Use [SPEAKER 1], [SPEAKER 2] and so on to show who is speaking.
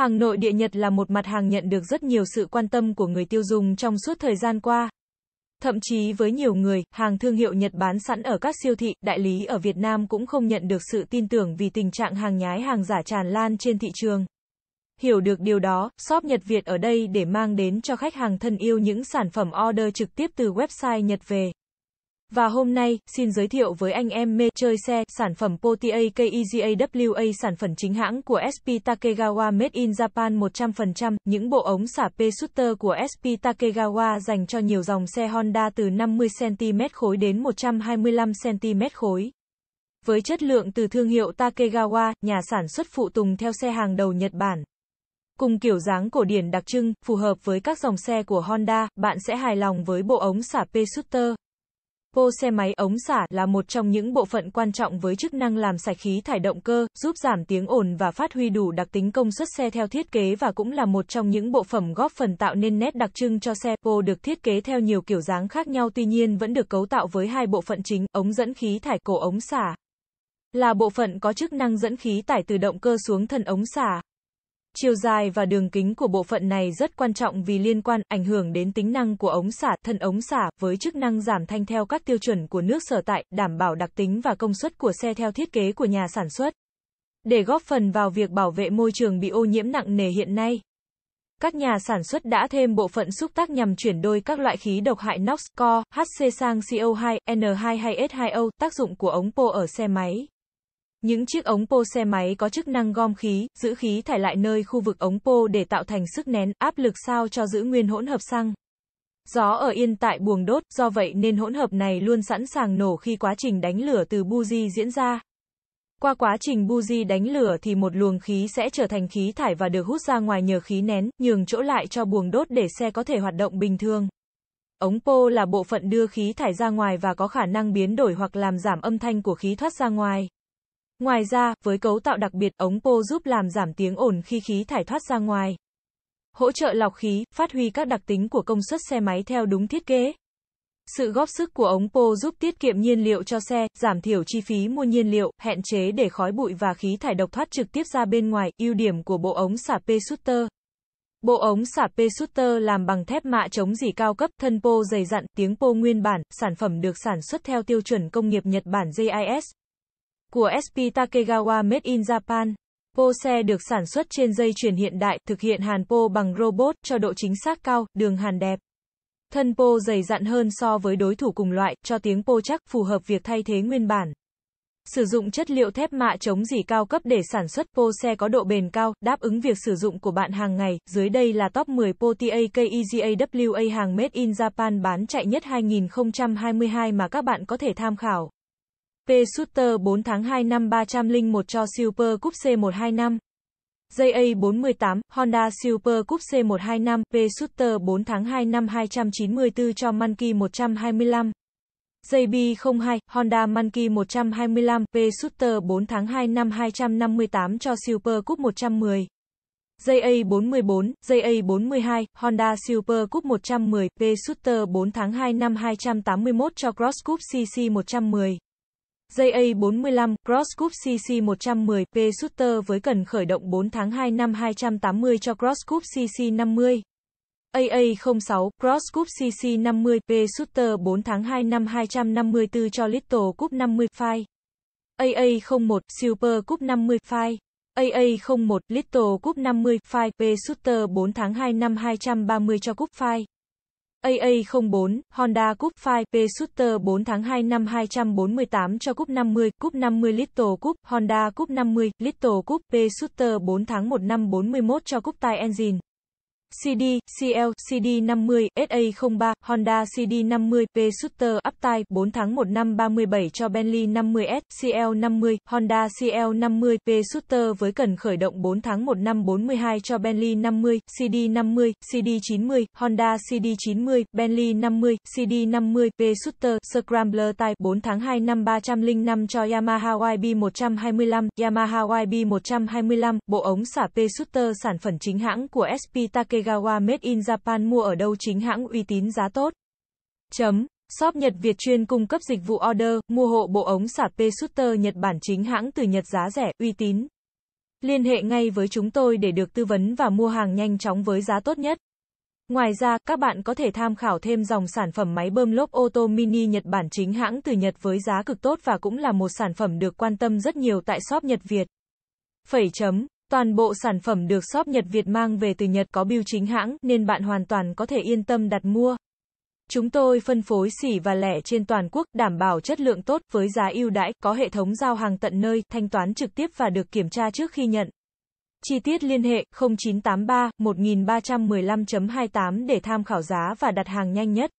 [SPEAKER 1] Hàng nội địa Nhật là một mặt hàng nhận được rất nhiều sự quan tâm của người tiêu dùng trong suốt thời gian qua. Thậm chí với nhiều người, hàng thương hiệu Nhật bán sẵn ở các siêu thị, đại lý ở Việt Nam cũng không nhận được sự tin tưởng vì tình trạng hàng nhái hàng giả tràn lan trên thị trường. Hiểu được điều đó, shop Nhật Việt ở đây để mang đến cho khách hàng thân yêu những sản phẩm order trực tiếp từ website Nhật về. Và hôm nay, xin giới thiệu với anh em mê chơi xe, sản phẩm Poti AKEGAWA e sản phẩm chính hãng của SP Takegawa Made in Japan 100%, những bộ ống xả P-Shooter của SP Takegawa dành cho nhiều dòng xe Honda từ 50cm khối đến 125cm khối. Với chất lượng từ thương hiệu Takegawa, nhà sản xuất phụ tùng theo xe hàng đầu Nhật Bản. Cùng kiểu dáng cổ điển đặc trưng, phù hợp với các dòng xe của Honda, bạn sẽ hài lòng với bộ ống xả P-Shooter. Pô xe máy ống xả là một trong những bộ phận quan trọng với chức năng làm sạch khí thải động cơ, giúp giảm tiếng ồn và phát huy đủ đặc tính công suất xe theo thiết kế và cũng là một trong những bộ phẩm góp phần tạo nên nét đặc trưng cho xe. Pô được thiết kế theo nhiều kiểu dáng khác nhau tuy nhiên vẫn được cấu tạo với hai bộ phận chính, ống dẫn khí thải cổ ống xả. Là bộ phận có chức năng dẫn khí tải từ động cơ xuống thân ống xả, Chiều dài và đường kính của bộ phận này rất quan trọng vì liên quan ảnh hưởng đến tính năng của ống xả, thân ống xả, với chức năng giảm thanh theo các tiêu chuẩn của nước sở tại, đảm bảo đặc tính và công suất của xe theo thiết kế của nhà sản xuất. Để góp phần vào việc bảo vệ môi trường bị ô nhiễm nặng nề hiện nay, các nhà sản xuất đã thêm bộ phận xúc tác nhằm chuyển đổi các loại khí độc hại NOx, CO, HC sang CO2, N2 hay S2O, tác dụng của ống PO ở xe máy. Những chiếc ống pô xe máy có chức năng gom khí, giữ khí thải lại nơi khu vực ống pô để tạo thành sức nén, áp lực sao cho giữ nguyên hỗn hợp xăng. Gió ở yên tại buồng đốt, do vậy nên hỗn hợp này luôn sẵn sàng nổ khi quá trình đánh lửa từ buji diễn ra. Qua quá trình buji đánh lửa thì một luồng khí sẽ trở thành khí thải và được hút ra ngoài nhờ khí nén, nhường chỗ lại cho buồng đốt để xe có thể hoạt động bình thường. Ống pô là bộ phận đưa khí thải ra ngoài và có khả năng biến đổi hoặc làm giảm âm thanh của khí thoát ra ngoài. Ngoài ra, với cấu tạo đặc biệt, ống pô giúp làm giảm tiếng ồn khi khí thải thoát ra ngoài. Hỗ trợ lọc khí, phát huy các đặc tính của công suất xe máy theo đúng thiết kế. Sự góp sức của ống pô giúp tiết kiệm nhiên liệu cho xe, giảm thiểu chi phí mua nhiên liệu, hạn chế để khói bụi và khí thải độc thoát trực tiếp ra bên ngoài, ưu điểm của bộ ống xả P-Shooter. Bộ ống xả P-Shooter làm bằng thép mạ chống dỉ cao cấp, thân pô dày dặn, tiếng pô nguyên bản, sản phẩm được sản xuất theo tiêu chuẩn công nghiệp Nhật Bản JIS của SP Takegawa Made in Japan. Po xe được sản xuất trên dây chuyền hiện đại, thực hiện hàn po bằng robot cho độ chính xác cao, đường hàn đẹp. Thân po dày dặn hơn so với đối thủ cùng loại, cho tiếng po chắc, phù hợp việc thay thế nguyên bản. Sử dụng chất liệu thép mạ chống dỉ cao cấp để sản xuất po xe có độ bền cao, đáp ứng việc sử dụng của bạn hàng ngày. Dưới đây là top 10 po TAKEGAWA hàng Made in Japan bán chạy nhất 2022 mà các bạn có thể tham khảo. P. Sutter 4 tháng 2 năm 301 cho Super Cup C125. JA48, Honda Super Cup C125, P. Sutter 4 tháng 2 năm 294 cho Monkey 125. JB02, Honda Monkey 125, P. Sutter 4 tháng 2 năm 258 cho Super Cup 110. JA44, JA42, Honda Super Cup 110, P. Sutter 4 tháng 2 năm 281 cho Cross Cup CC 110. JA45, Cross Coupe CC110, P Shooter với cần khởi động 4 tháng 2 năm 280 cho Cross Coupe CC50. AA06, Cross Coupe CC50, P Shooter 4 tháng 2 năm 254 cho Little Coupe 50, File. AA01, Super Coupe 50, File. AA01, Little Coupe 50, File, P Shooter 4 tháng 2 năm 230 cho Coupe File. AA04, Honda Cup 5, P Sutter 4 tháng 2 năm 248 cho Cup 50, Cup 50 Little Cup, Honda Cup 50, Little Cup, P Sutter 4 tháng 1 năm 41 cho Cup Tai Engine. CD, CL, CD50, SA03, Honda CD50, P Shooter Uptime 4 tháng 1 năm 37 cho Bentley 50S, CL50, Honda CL50, P Shooter với cần khởi động 4 tháng 1 năm 42 cho Bentley 50, CD50, CD90, Honda CD90, Bentley 50, CD50, P Shooter Scrambler Type 4 tháng 2 năm 305 cho Yamaha YB125, Yamaha YB125, bộ ống xả P Shooter sản phẩm chính hãng của SP Take Hasegawa Made in Japan mua ở đâu chính hãng uy tín giá tốt. Chấm. Shop Nhật Việt chuyên cung cấp dịch vụ order, mua hộ bộ ống xả P-Shooter Nhật Bản chính hãng từ Nhật giá rẻ, uy tín. Liên hệ ngay với chúng tôi để được tư vấn và mua hàng nhanh chóng với giá tốt nhất. Ngoài ra, các bạn có thể tham khảo thêm dòng sản phẩm máy bơm lốp ô tô mini Nhật Bản chính hãng từ Nhật với giá cực tốt và cũng là một sản phẩm được quan tâm rất nhiều tại shop Nhật Việt. Phẩy chấm. Toàn bộ sản phẩm được shop Nhật Việt mang về từ Nhật có biêu chính hãng nên bạn hoàn toàn có thể yên tâm đặt mua. Chúng tôi phân phối xỉ và lẻ trên toàn quốc, đảm bảo chất lượng tốt với giá ưu đãi, có hệ thống giao hàng tận nơi, thanh toán trực tiếp và được kiểm tra trước khi nhận. Chi tiết liên hệ 0983 1315.28 để tham khảo giá và đặt hàng nhanh nhất.